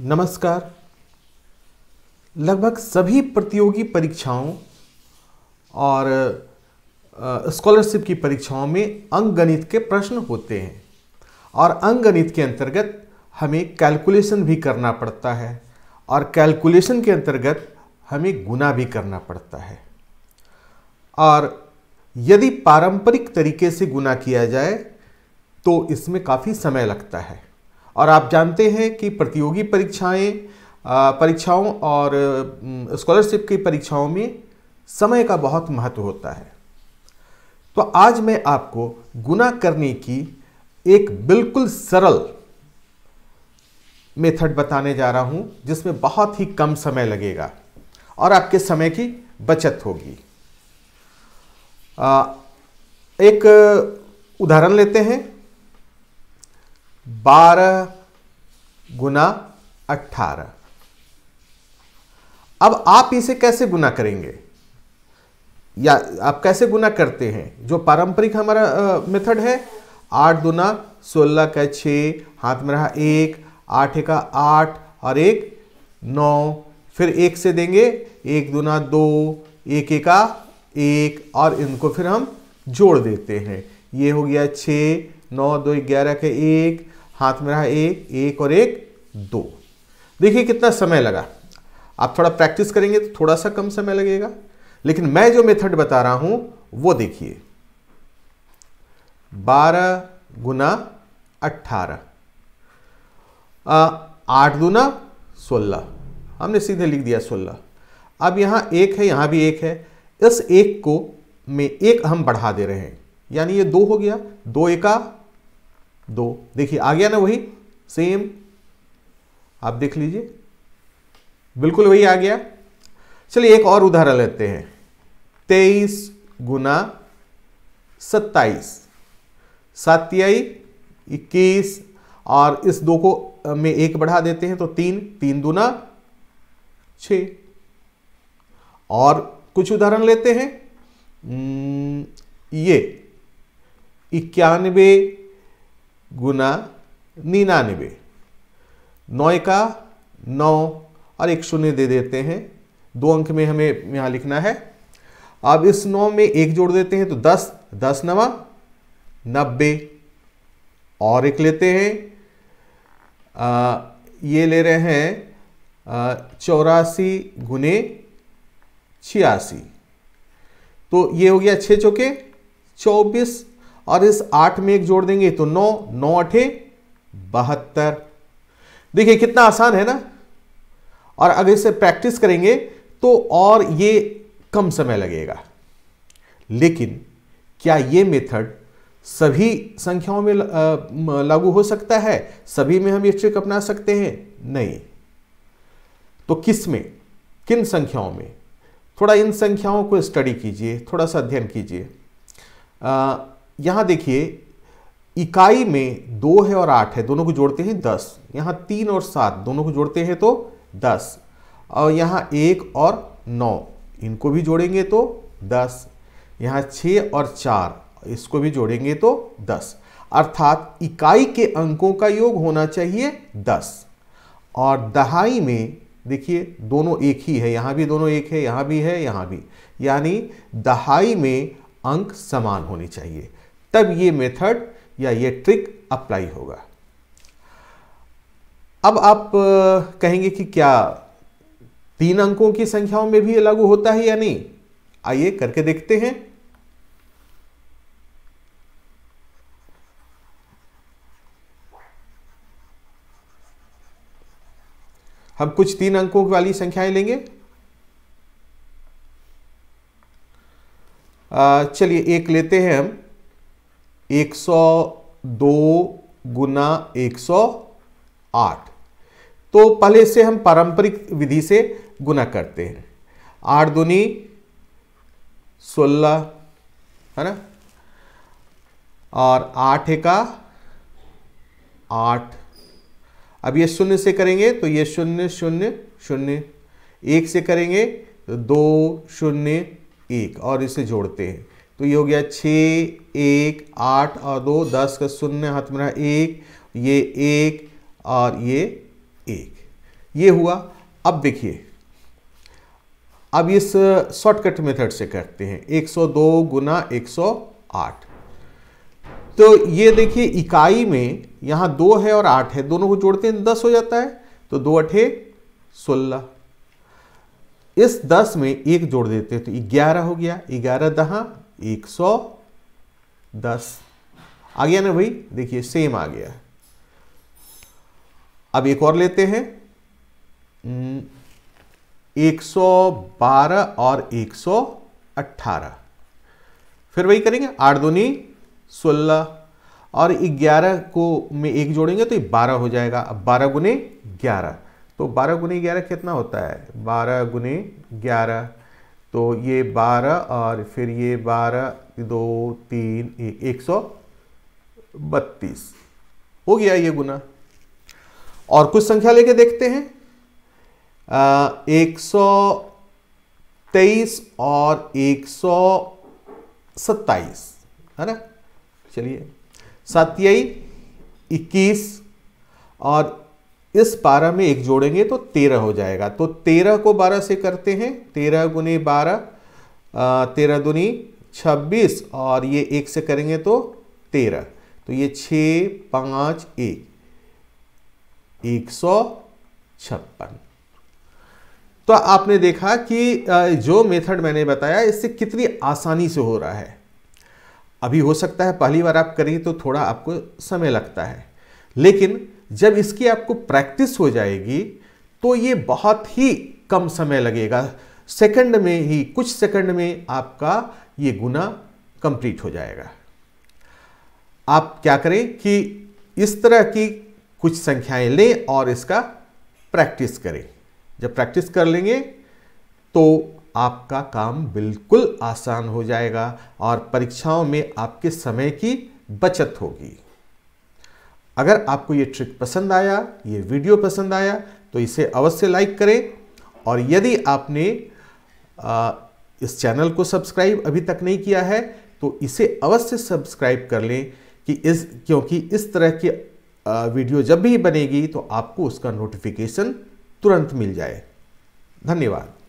नमस्कार लगभग सभी प्रतियोगी परीक्षाओं और स्कॉलरशिप की परीक्षाओं में गणित के प्रश्न होते हैं और गणित के अंतर्गत हमें कैलकुलेशन भी करना पड़ता है और कैलकुलेशन के अंतर्गत हमें गुना भी करना पड़ता है और यदि पारंपरिक तरीके से गुना किया जाए तो इसमें काफ़ी समय लगता है और आप जानते हैं कि प्रतियोगी परीक्षाएं परीक्षाओं और स्कॉलरशिप की परीक्षाओं में समय का बहुत महत्व होता है तो आज मैं आपको गुना करने की एक बिल्कुल सरल मेथड बताने जा रहा हूं जिसमें बहुत ही कम समय लगेगा और आपके समय की बचत होगी एक उदाहरण लेते हैं बारह गुना अट्ठारह अब आप इसे कैसे गुना करेंगे या आप कैसे गुना करते हैं जो पारंपरिक हमारा मेथड है आठ दुना सोलह का छ हाथ में रहा एक आठ का आठ और एक नौ फिर एक से देंगे एक दुना दो एक का एक और इनको फिर हम जोड़ देते हैं ये हो गया छः नौ दो ग्यारह के एक हाथ में रहा एक एक और एक दो देखिए कितना समय लगा आप थोड़ा प्रैक्टिस करेंगे तो थोड़ा सा कम समय लगेगा लेकिन मैं जो मेथड बता रहा हूं वो देखिए बारह गुना अट्ठारह आठ दूना सोलह हमने सीधे लिख दिया सोलह अब यहां एक है यहां भी एक है इस एक को में एक हम बढ़ा दे रहे हैं यानी ये दो हो गया दो एका दो देखिए आ गया ना वही सेम आप देख लीजिए बिल्कुल वही आ गया चलिए एक और उदाहरण लेते हैं तेईस गुना सत्ताईस सात्याई इक्कीस और इस दो को में एक बढ़ा देते हैं तो तीन तीन दुना छ और कुछ उदाहरण लेते हैं ये इक्यानवे गुना निन्यानबे नौ का नौ और एक शून्य दे देते हैं दो अंक में हमें यहाँ लिखना है अब इस नौ में एक जोड़ देते हैं तो दस दस नवा नब्बे और एक लेते हैं आ, ये ले रहे हैं चौरासी गुने छियासी तो ये हो गया छः चौके चौबीस और इस आठ में एक जोड़ देंगे तो नौ नौ अठे बहत्तर देखिए कितना आसान है ना और अगर इसे प्रैक्टिस करेंगे तो और ये कम समय लगेगा लेकिन क्या ये मेथड सभी संख्याओं में लागू हो सकता है सभी में हम ये ट्रिक अपना सकते हैं नहीं तो किस में किन संख्याओं में थोड़ा इन संख्याओं को स्टडी कीजिए थोड़ा सा अध्ययन कीजिए यहाँ देखिए इकाई में दो है और आठ है दोनों को जोड़ते हैं दस यहाँ तीन और सात दोनों को जोड़ते हैं तो दस और यहाँ एक और नौ इनको भी जोड़ेंगे तो दस यहाँ छः और चार इसको भी जोड़ेंगे तो दस अर्थात इकाई के अंकों का योग होना चाहिए दस और दहाई में देखिए दोनों एक ही है यहाँ भी दोनों एक है यहाँ भी है यहाँ भी यानी दहाई में अंक समान होने चाहिए तब ये मेथड या ये ट्रिक अप्लाई होगा अब आप कहेंगे कि क्या तीन अंकों की संख्याओं में भी लागू होता है या नहीं आइए करके देखते हैं हम कुछ तीन अंकों वाली संख्याएं लेंगे चलिए एक लेते हैं हम एक सौ दो गुना एक सौ आठ तो पहले से हम पारंपरिक विधि से गुना करते हैं आठ दुनी सोलह है ना और आठ का आठ अब ये शून्य से करेंगे तो ये शून्य शून्य शून्य एक से करेंगे तो दो शून्य एक और इसे जोड़ते हैं तो ये हो गया छ एक आठ और दो दस का शून्य हाथ में रहा एक ये एक और ये एक ये हुआ अब देखिए अब इस शॉर्टकट मेथड से करते हैं 102 गुना 108 तो ये देखिए इकाई में यहां दो है और आठ है दोनों को जोड़ते हैं दस हो जाता है तो दो अठे सोलह इस दस में एक जोड़ देते हैं तो ग्यारह हो गया ग्यारह दहा एक सौ दस आ गया ना भाई देखिए सेम आ गया अब एक और लेते हैं हम्म, एक सौ बारह और एक सौ अट्ठारह फिर वही करेंगे आठ दूनी सोलह और ग्यारह को में एक जोड़ेंगे तो ये बारह हो जाएगा अब बारह गुने ग्यारह तो बारह गुने ग्यारह कितना होता है बारह गुने ग्यारह तो ये 12 और फिर ये 12 दो तीन ये एक सौ बत्तीस हो गया ये गुना और कुछ संख्या लेके देखते हैं एक सौ तेईस और एक सौ सत्ताईस है ना चलिए सत्याई इक्कीस और इस बारह में एक जोड़ेंगे तो तेरह हो जाएगा तो तेरह को बारह से करते हैं तेरह गुने बारह तेरह दुनी छब्बीस और ये एक से करेंगे तो तेरह तो ये छः पाँच एक एक सौ छप्पन तो आपने देखा कि जो मेथड मैंने बताया इससे कितनी आसानी से हो रहा है अभी हो सकता है पहली बार आप करें तो थोड़ा आपको समय लगता है लेकिन जब इसकी आपको प्रैक्टिस हो जाएगी तो ये बहुत ही कम समय लगेगा सेकंड में ही कुछ सेकंड में आपका ये गुना कंप्लीट हो जाएगा आप क्या करें कि इस तरह की कुछ संख्याएं लें और इसका प्रैक्टिस करें जब प्रैक्टिस कर लेंगे तो आपका काम बिल्कुल आसान हो जाएगा और परीक्षाओं में आपके समय की बचत होगी अगर आपको ये ट्रिक पसंद आया ये वीडियो पसंद आया तो इसे अवश्य लाइक करें और यदि आपने आ, इस चैनल को सब्सक्राइब अभी तक नहीं किया है तो इसे अवश्य सब्सक्राइब कर लें कि इस क्योंकि इस तरह की वीडियो जब भी बनेगी तो आपको उसका नोटिफिकेशन तुरंत मिल जाए धन्यवाद